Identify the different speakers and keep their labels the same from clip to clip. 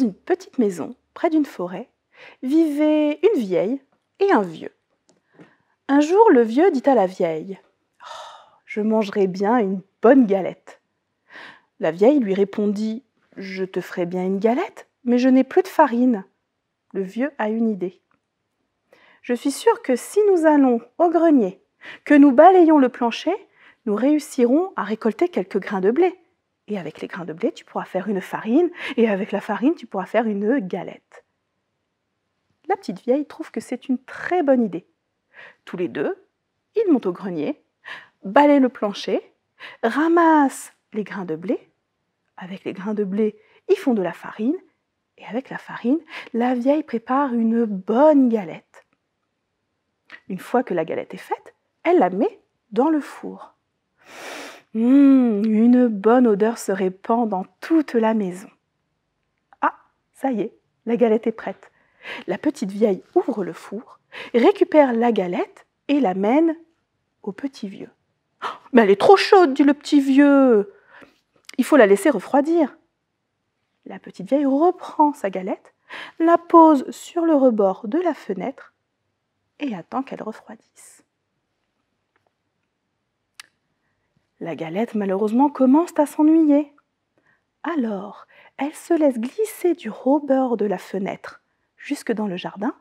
Speaker 1: une petite maison près d'une forêt, vivaient une vieille et un vieux. Un jour, le vieux dit à la vieille oh, Je mangerai bien une bonne galette. La vieille lui répondit Je te ferai bien une galette, mais je n'ai plus de farine. Le vieux a une idée. Je suis sûre que si nous allons au grenier, que nous balayons le plancher, nous réussirons à récolter quelques grains de blé. Et avec les grains de blé, tu pourras faire une farine. Et avec la farine, tu pourras faire une galette. La petite vieille trouve que c'est une très bonne idée. Tous les deux, ils montent au grenier, balayent le plancher, ramassent les grains de blé. Avec les grains de blé, ils font de la farine. Et avec la farine, la vieille prépare une bonne galette. Une fois que la galette est faite, elle la met dans le four. Hmm, une bonne odeur se répand dans toute la maison. Ah, ça y est, la galette est prête. La petite vieille ouvre le four, récupère la galette et l'amène au petit vieux. Oh, mais elle est trop chaude, dit le petit vieux. Il faut la laisser refroidir. La petite vieille reprend sa galette, la pose sur le rebord de la fenêtre et attend qu'elle refroidisse. La galette, malheureusement, commence à s'ennuyer. Alors, elle se laisse glisser du robeur de la fenêtre jusque dans le jardin.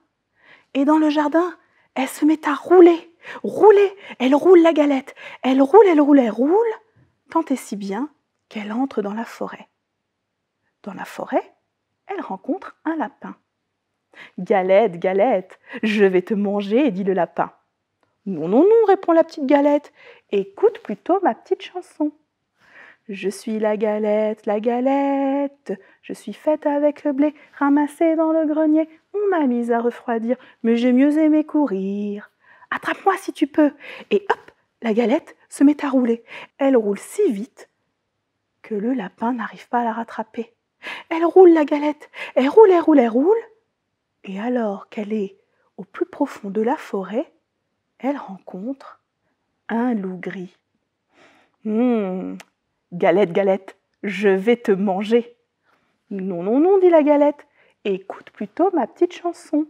Speaker 1: Et dans le jardin, elle se met à rouler, rouler. Elle roule la galette. Elle roule, elle roule, elle roule, tant et si bien qu'elle entre dans la forêt. Dans la forêt, elle rencontre un lapin. Galette, galette, je vais te manger, dit le lapin. Non, non, non, répond la petite galette. Écoute plutôt ma petite chanson. Je suis la galette, la galette, je suis faite avec le blé, ramassée dans le grenier, on m'a mise à refroidir, mais j'ai mieux aimé courir. Attrape-moi si tu peux. Et hop, la galette se met à rouler. Elle roule si vite que le lapin n'arrive pas à la rattraper. Elle roule la galette, elle roule, elle roule, elle roule. Et alors qu'elle est au plus profond de la forêt, elle rencontre un loup gris. Hum, galette, galette, je vais te manger. Non, non, non, dit la galette, écoute plutôt ma petite chanson.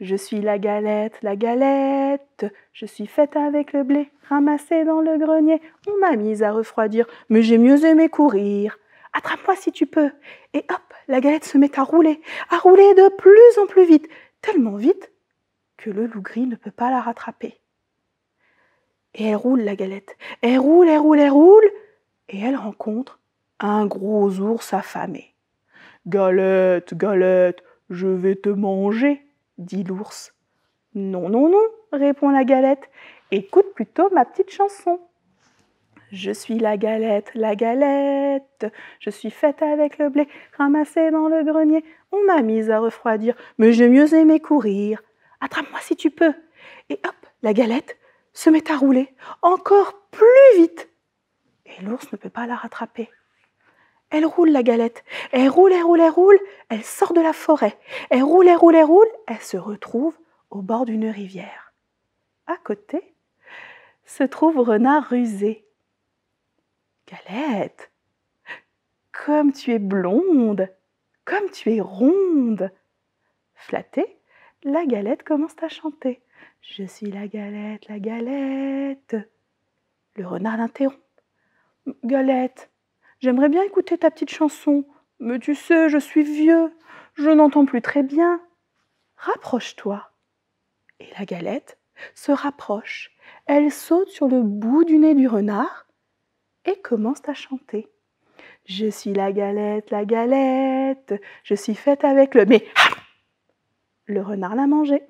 Speaker 1: Je suis la galette, la galette, je suis faite avec le blé, ramassée dans le grenier. On m'a mise à refroidir, mais j'ai mieux aimé courir. Attrape-moi si tu peux. Et hop, la galette se met à rouler, à rouler de plus en plus vite, tellement vite que le loup gris ne peut pas la rattraper. Et elle roule la galette. Elle roule, elle roule, elle roule. Et elle rencontre un gros ours affamé. Galette, galette, je vais te manger, dit l'ours. Non, non, non, répond la galette. Écoute plutôt ma petite chanson. Je suis la galette, la galette, je suis faite avec le blé, ramassée dans le grenier, on m'a mise à refroidir, mais j'ai mieux aimé courir attrape-moi si tu peux. Et hop, la galette se met à rouler encore plus vite. Et l'ours ne peut pas la rattraper. Elle roule la galette. Elle roule, elle roule, elle roule. Elle sort de la forêt. Elle roule, elle roule, elle roule. Elle se retrouve au bord d'une rivière. À côté se trouve Renard rusé. Galette, comme tu es blonde, comme tu es ronde. Flattée, la galette commence à chanter. Je suis la galette, la galette. Le renard l'interrompt. Galette, j'aimerais bien écouter ta petite chanson, mais tu sais, je suis vieux, je n'entends plus très bien. Rapproche-toi. Et la galette se rapproche, elle saute sur le bout du nez du renard et commence à chanter. Je suis la galette, la galette, je suis faite avec le... Mais le renard l'a mangé.